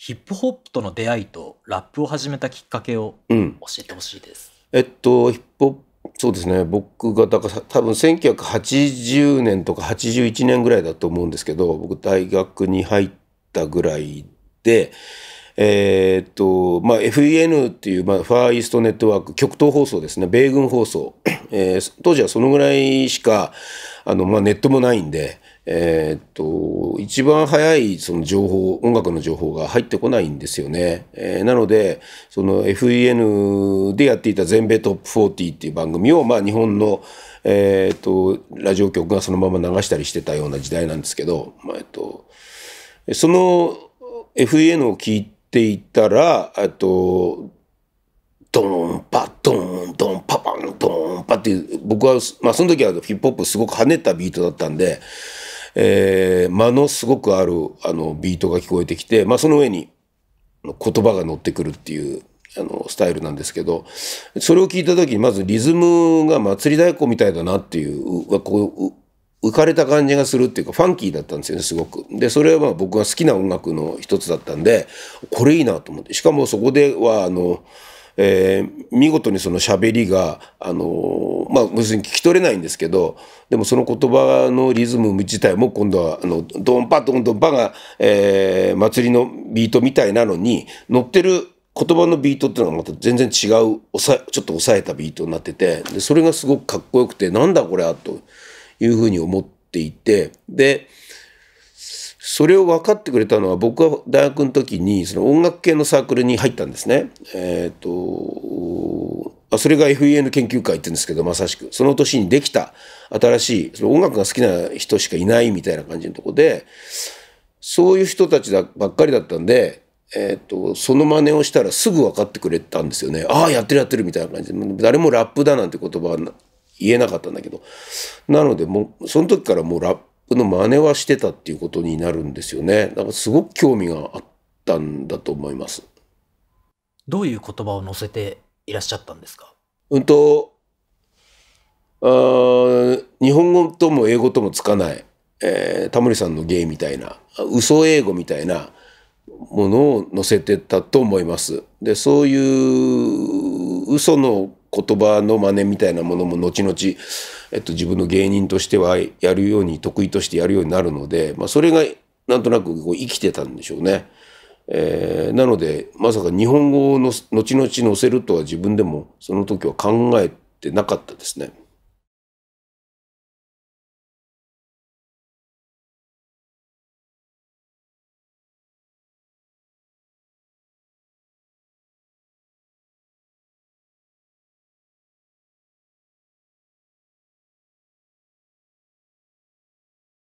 ヒップホップとの出会いとラップを始めたきっかけを教えてほしいです。うん、えっとヒップそうですね僕がだから多分1980年とか81年ぐらいだと思うんですけど僕大学に入ったぐらいで。えー、っとまあ、FEN っていう、まあ、ファーイーストネットワーク極東放送ですね米軍放送、えー、当時はそのぐらいしかあの、まあ、ネットもないんで、えー、っと、一番早いその情報、音楽の情報が入ってこないんですよね。えー、なので、その FEN でやっていた全米トップ40っていう番組を、まあ日本の、えー、っと、ラジオ局がそのまま流したりしてたような時代なんですけど、まあ、えっと、その FEN を聞いていたら、えっと、ドンパドンドンパパンドンパっていう僕は、まあ、その時はヒップホップすごく跳ねたビートだったんでえー、間のすごくあるあのビートが聞こえてきて、まあ、その上に言葉が乗ってくるっていうあのスタイルなんですけどそれを聞いた時にまずリズムが祭り太鼓みたいだなっていうこう浮かれた感じがするっていうかファンキーだったんですよねすごく。でそれはまあ僕が好きな音楽の一つだったんでこれいいなと思ってしかもそこではあの。えー、見事にその喋りが、あのー、まあ、別に聞き取れないんですけど、でもその言葉のリズム自体も今度は、あの、ドンパドンドンパが、えー、祭りのビートみたいなのに、乗ってる言葉のビートっていうのがまた全然違う、ちょっと抑えたビートになってて、で、それがすごくかっこよくて、なんだこれはというふうに思っていて、で、それを分かってくれたのは僕は大学の時にその音楽系のサークルに入ったんですね。えっ、ー、とあそれが FEN 研究会って言うんですけどまさしくその年にできた新しいその音楽が好きな人しかいないみたいな感じのとこでそういう人たちだばっかりだったんで、えっ、ー、とその真似をしたらすぐ分かってくれたんですよね。ああやってるやってるみたいな感じで誰もラップだなんて言葉は言えなかったんだけどなのでもうその時からもうラップの真似はしてたっていうことになるんですよね。だからすごく興味があったんだと思います。どういう言葉を載せていらっしゃったんですかうんと、あ日本語とも英語ともつかない、えー、タモリさんの芸みたいな、嘘英語みたいなものを載せてたと思います。で、そういう嘘の言葉の真似みたいなものも後々えっと、自分の芸人としてはやるように得意としてやるようになるので、まあ、それがなんとなくこう生きてたんでしょうね。えー、なのでまさか日本語をの後々載せるとは自分でもその時は考えてなかったですね。